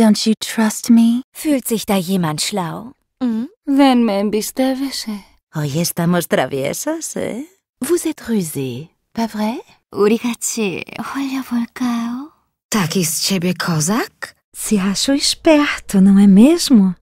Don't you trust me? Fühlt sich da jemand schlau? Hm? Wenn me εμπιστεύεσαι. Hoy estamos traviesos, eh? Vous êtes rusé, pas vrai? 우리 같이 홀려볼까요? Tak z ciebie kozak? Se acho esperto, não é mesmo?